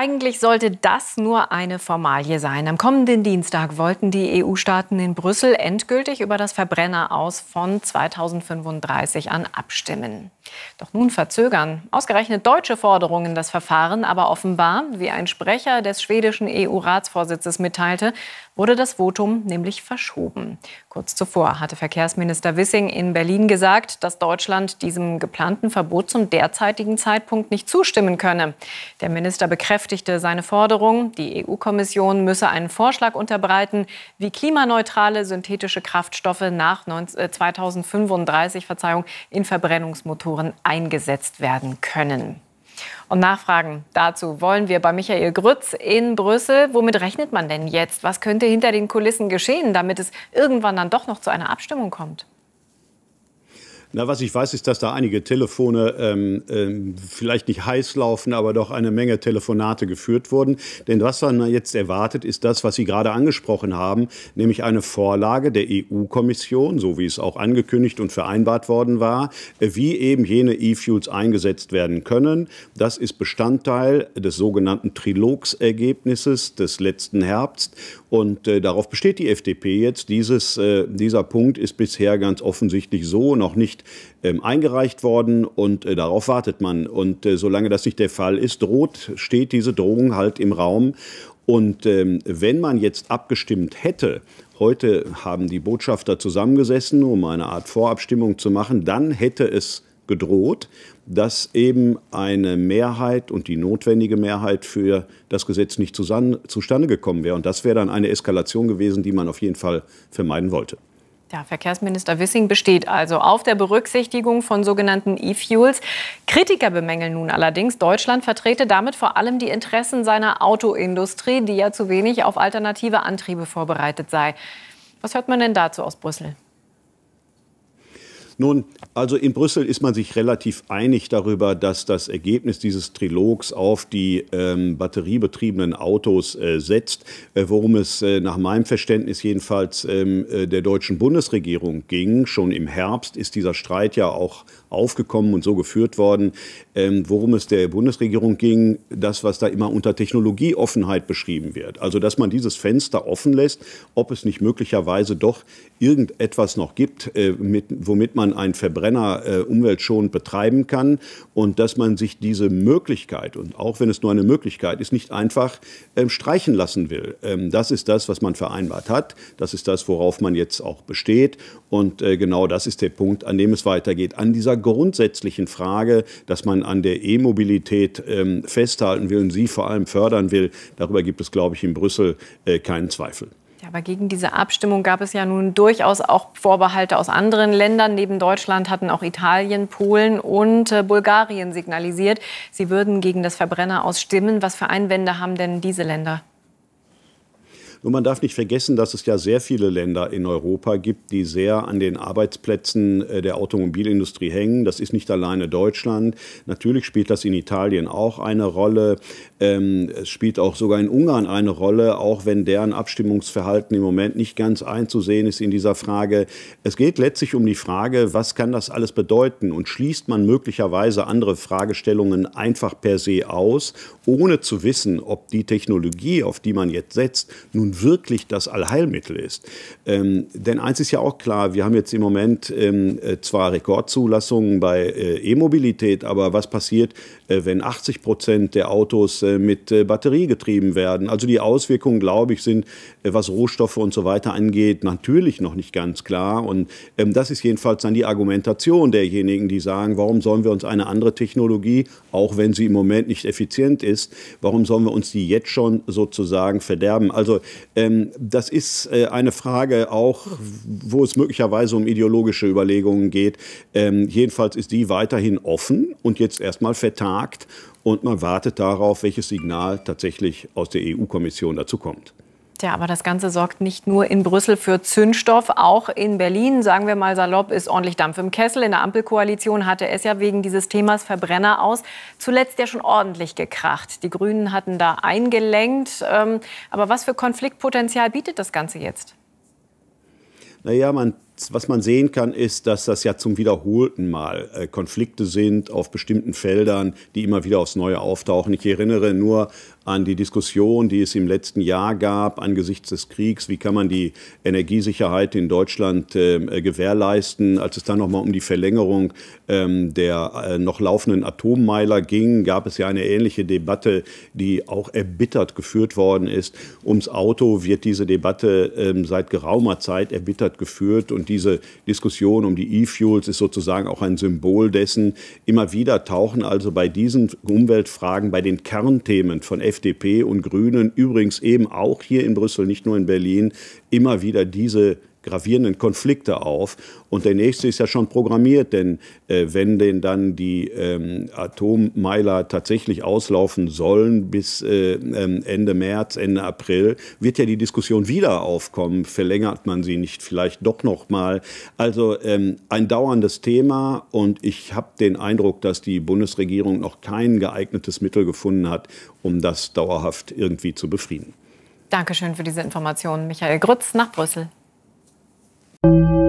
Eigentlich sollte das nur eine Formalie sein. Am kommenden Dienstag wollten die EU-Staaten in Brüssel endgültig über das Verbrenner aus von 2035 an abstimmen. Doch nun verzögern ausgerechnet deutsche Forderungen das Verfahren, aber offenbar, wie ein Sprecher des schwedischen EU-Ratsvorsitzes mitteilte, wurde das Votum nämlich verschoben. Kurz zuvor hatte Verkehrsminister Wissing in Berlin gesagt, dass Deutschland diesem geplanten Verbot zum derzeitigen Zeitpunkt nicht zustimmen könne. Der Minister bekräftigte, bekräftigte seine Forderung, die EU-Kommission müsse einen Vorschlag unterbreiten, wie klimaneutrale synthetische Kraftstoffe nach 2035 äh, Verzeihung, in Verbrennungsmotoren eingesetzt werden können. Und Nachfragen dazu wollen wir bei Michael Grütz in Brüssel. Womit rechnet man denn jetzt? Was könnte hinter den Kulissen geschehen, damit es irgendwann dann doch noch zu einer Abstimmung kommt? Na, was ich weiß, ist, dass da einige Telefone ähm, ähm, vielleicht nicht heiß laufen, aber doch eine Menge Telefonate geführt wurden. Denn was man jetzt erwartet, ist das, was Sie gerade angesprochen haben, nämlich eine Vorlage der EU-Kommission, so wie es auch angekündigt und vereinbart worden war, äh, wie eben jene E-Fuels eingesetzt werden können. Das ist Bestandteil des sogenannten Trilogsergebnisses des letzten Herbst. Und äh, darauf besteht die FDP jetzt. Dieses, äh, dieser Punkt ist bisher ganz offensichtlich so noch nicht nicht ähm, eingereicht worden und äh, darauf wartet man. Und äh, solange das nicht der Fall ist, droht, steht diese Drohung halt im Raum. Und ähm, wenn man jetzt abgestimmt hätte, heute haben die Botschafter zusammengesessen, um eine Art Vorabstimmung zu machen, dann hätte es gedroht, dass eben eine Mehrheit und die notwendige Mehrheit für das Gesetz nicht zusammen, zustande gekommen wäre. Und das wäre dann eine Eskalation gewesen, die man auf jeden Fall vermeiden wollte. Ja, Verkehrsminister Wissing besteht also auf der Berücksichtigung von sogenannten E-Fuels. Kritiker bemängeln nun allerdings, Deutschland vertrete damit vor allem die Interessen seiner Autoindustrie, die ja zu wenig auf alternative Antriebe vorbereitet sei. Was hört man denn dazu aus Brüssel? Nun, also in Brüssel ist man sich relativ einig darüber, dass das Ergebnis dieses Trilogs auf die ähm, batteriebetriebenen Autos äh, setzt, äh, worum es äh, nach meinem Verständnis jedenfalls ähm, äh, der deutschen Bundesregierung ging. Schon im Herbst ist dieser Streit ja auch aufgekommen und so geführt worden, ähm, worum es der Bundesregierung ging, das, was da immer unter Technologieoffenheit beschrieben wird. Also, dass man dieses Fenster offen lässt, ob es nicht möglicherweise doch irgendetwas noch gibt, äh, mit, womit man man einen Verbrenner äh, umweltschonend betreiben kann und dass man sich diese Möglichkeit, und auch wenn es nur eine Möglichkeit ist, nicht einfach ähm, streichen lassen will. Ähm, das ist das, was man vereinbart hat. Das ist das, worauf man jetzt auch besteht. Und äh, genau das ist der Punkt, an dem es weitergeht. An dieser grundsätzlichen Frage, dass man an der E-Mobilität ähm, festhalten will und sie vor allem fördern will, darüber gibt es, glaube ich, in Brüssel äh, keinen Zweifel aber gegen diese Abstimmung gab es ja nun durchaus auch Vorbehalte aus anderen Ländern. Neben Deutschland hatten auch Italien, Polen und äh, Bulgarien signalisiert, sie würden gegen das Verbrenner ausstimmen. Was für Einwände haben denn diese Länder? Nur man darf nicht vergessen, dass es ja sehr viele Länder in Europa gibt, die sehr an den Arbeitsplätzen äh, der Automobilindustrie hängen. Das ist nicht alleine Deutschland. Natürlich spielt das in Italien auch eine Rolle. Ähm, es spielt auch sogar in Ungarn eine Rolle, auch wenn deren Abstimmungsverhalten im Moment nicht ganz einzusehen ist in dieser Frage. Es geht letztlich um die Frage, was kann das alles bedeuten und schließt man möglicherweise andere Fragestellungen einfach per se aus, ohne zu wissen, ob die Technologie, auf die man jetzt setzt, nun nun wirklich das Allheilmittel ist. Ähm, denn eins ist ja auch klar, wir haben jetzt im Moment ähm, äh, zwar Rekordzulassungen bei äh, E-Mobilität, aber was passiert, äh, wenn 80 Prozent der Autos äh, mit äh, Batterie getrieben werden? Also die Auswirkungen, glaube ich, sind, äh, was Rohstoffe und so weiter angeht, natürlich noch nicht ganz klar. Und ähm, das ist jedenfalls dann die Argumentation derjenigen, die sagen, warum sollen wir uns eine andere Technologie, auch wenn sie im Moment nicht effizient ist, warum sollen wir uns die jetzt schon sozusagen verderben? Also ähm, das ist äh, eine Frage auch, wo es möglicherweise um ideologische Überlegungen geht. Ähm, jedenfalls ist die weiterhin offen und jetzt erstmal vertagt und man wartet darauf, welches Signal tatsächlich aus der EU-Kommission dazu kommt. Tja, aber das Ganze sorgt nicht nur in Brüssel für Zündstoff, auch in Berlin, sagen wir mal salopp, ist ordentlich Dampf im Kessel. In der Ampelkoalition hatte es ja wegen dieses Themas Verbrenner aus zuletzt ja schon ordentlich gekracht. Die Grünen hatten da eingelenkt. Ähm, aber was für Konfliktpotenzial bietet das Ganze jetzt? Naja, man was man sehen kann, ist, dass das ja zum wiederholten Mal äh, Konflikte sind auf bestimmten Feldern, die immer wieder aufs Neue auftauchen. Ich erinnere nur an die Diskussion, die es im letzten Jahr gab angesichts des Kriegs. Wie kann man die Energiesicherheit in Deutschland ähm, äh, gewährleisten? Als es dann nochmal um die Verlängerung ähm, der äh, noch laufenden Atommeiler ging, gab es ja eine ähnliche Debatte, die auch erbittert geführt worden ist. Ums Auto wird diese Debatte äh, seit geraumer Zeit erbittert geführt und diese Diskussion um die E-Fuels ist sozusagen auch ein Symbol dessen. Immer wieder tauchen also bei diesen Umweltfragen, bei den Kernthemen von FDP und Grünen, übrigens eben auch hier in Brüssel, nicht nur in Berlin, immer wieder diese gravierenden Konflikte auf. Und der nächste ist ja schon programmiert, denn äh, wenn denn dann die ähm, Atommeiler tatsächlich auslaufen sollen bis äh, ähm, Ende März, Ende April, wird ja die Diskussion wieder aufkommen. Verlängert man sie nicht vielleicht doch noch mal? Also ähm, ein dauerndes Thema und ich habe den Eindruck, dass die Bundesregierung noch kein geeignetes Mittel gefunden hat, um das dauerhaft irgendwie zu befrieden. Dankeschön für diese Information, Michael Grütz nach Brüssel. Thank you.